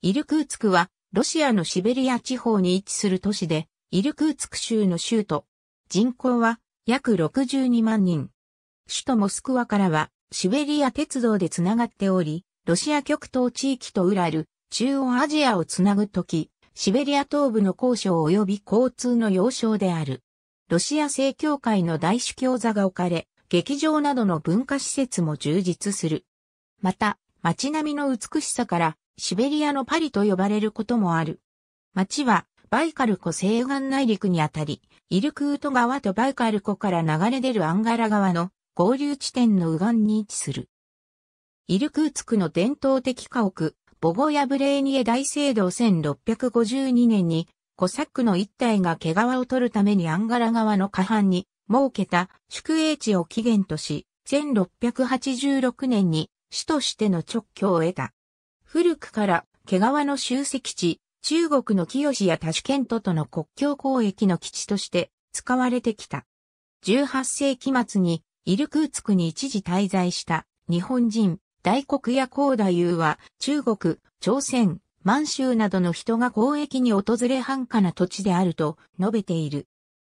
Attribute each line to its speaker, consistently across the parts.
Speaker 1: イルクーツクは、ロシアのシベリア地方に位置する都市で、イルクーツク州の州都。人口は、約62万人。首都モスクワからは、シベリア鉄道でつながっており、ロシア極東地域とウラル、中央アジアをつなぐとき、シベリア東部の交渉及び交通の要衝である。ロシア正教会の大主教座が置かれ、劇場などの文化施設も充実する。また、街並みの美しさから、シベリアのパリと呼ばれることもある。町は、バイカル湖西岸内陸にあたり、イルクート川とバイカル湖から流れ出るアンガラ川の合流地点の右岸に位置する。イルクーツクの伝統的家屋、ボゴヤブレーニエ大聖堂1652年に、コサックの一体が毛皮を取るためにアンガラ川の下半に設けた宿営地を起源とし、1686年に市としての直居を得た。古くから毛皮の集積地、中国の清やタシ県ケントとの国境交易の基地として使われてきた。18世紀末にイルクーツクに一時滞在した日本人、大黒や高太夫は中国、朝鮮、満州などの人が交易に訪れ繁華な土地であると述べている。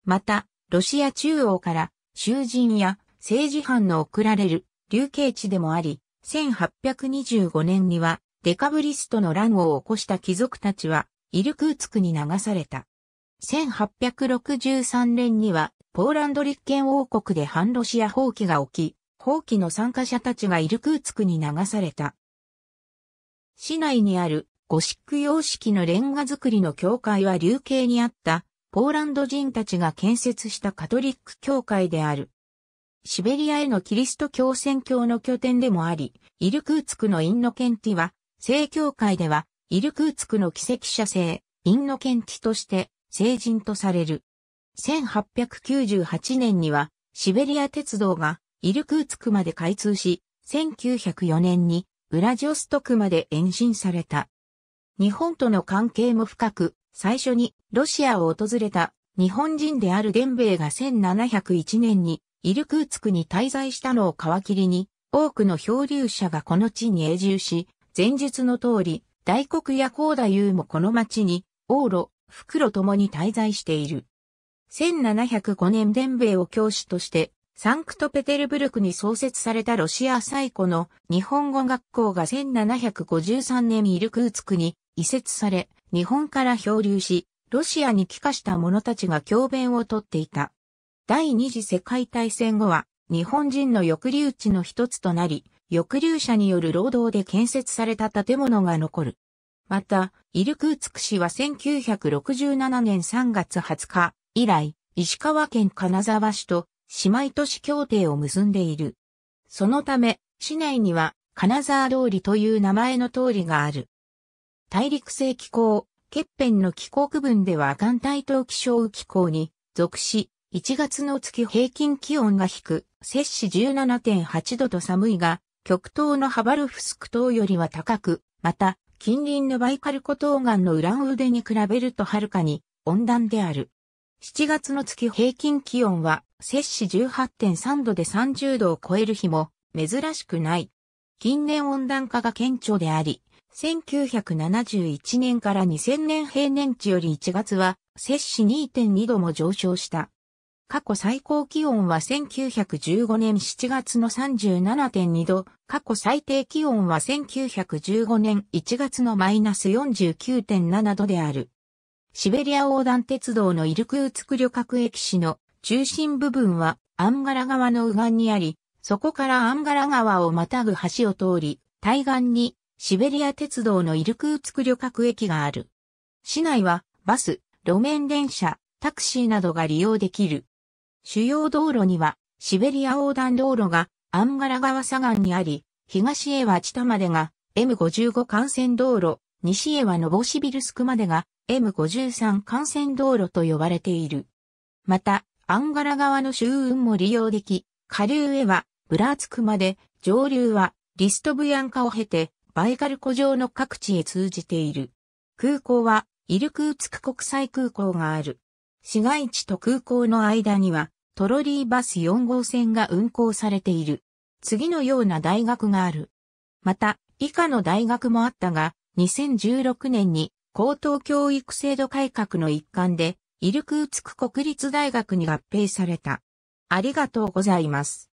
Speaker 1: また、ロシア中央から囚人や政治犯の送られる流刑地でもあり、1825年にはデカブリストの乱を起こした貴族たちは、イルクーツクに流された。1863年には、ポーランド立憲王国で反ロシア放棄が起き、放棄の参加者たちがイルクーツクに流された。市内にあるゴシック様式のレンガ造りの教会は流刑にあった、ポーランド人たちが建設したカトリック教会である。シベリアへのキリスト教宣教の拠点でもあり、イルクーツクのインノケンティは、正教会では、イルクーツクの奇跡者聖、因の検知として、聖人とされる。1898年には、シベリア鉄道が、イルクーツクまで開通し、1904年に、ウラジオストクまで延伸された。日本との関係も深く、最初にロシアを訪れた日本人であるン兵衛が1701年にイルクーツクに滞在したのを皮切りに多くの漂流者がこの地に永住し、前述の通り、大黒や高田優もこの町に、往路、袋ともに滞在している。1705年伝米を教師として、サンクトペテルブルクに創設されたロシア最古の日本語学校が1753年イルクーツクに移設され、日本から漂流し、ロシアに帰化した者たちが教鞭をとっていた。第二次世界大戦後は、日本人の抑留地の一つとなり、抑留者による労働で建設された建物が残る。また、イルクーツク市は1967年3月20日以来、石川県金沢市と姉妹都市協定を結んでいる。そのため、市内には金沢通りという名前の通りがある。大陸性気候、欠片の気候区分では岩帯東気象雨気候に属し、1月の月平均気温が低く、摂氏17.8度と寒いが、極東のハバルフスク島よりは高く、また、近隣のバイカルコ島岸のウラン腕に比べるとはるかに温暖である。7月の月平均気温は、摂氏18.3度で30度を超える日も珍しくない。近年温暖化が顕著であり、1971年から2000年平年値より1月は摂氏2.2度も上昇した。過去最高気温は1915年7月の37.2度、過去最低気温は1915年1月のマイナス49.7度である。シベリア横断鉄道のイルクーツク旅客駅市の中心部分はアンガラ川の右岸にあり、そこからアンガラ川をまたぐ橋を通り、対岸にシベリア鉄道のイルクーツク旅客駅がある。市内はバス、路面電車、タクシーなどが利用できる。主要道路には、シベリア横断道路がアンガラ川左岸にあり、東へはチタまでが M55 幹線道路、西へはノボシビルスクまでが M53 幹線道路と呼ばれている。また、アンガラ川の周運も利用でき、下流へはブラーツクまで、上流はリストブヤンカを経て、バイカル湖上の各地へ通じている。空港は、イルクーツク国際空港がある。市街地と空港の間には、トロリーバス4号線が運行されている。次のような大学がある。また、以下の大学もあったが、2016年に高等教育制度改革の一環で、イルクーツク国立大学に合併された。ありがとうございます。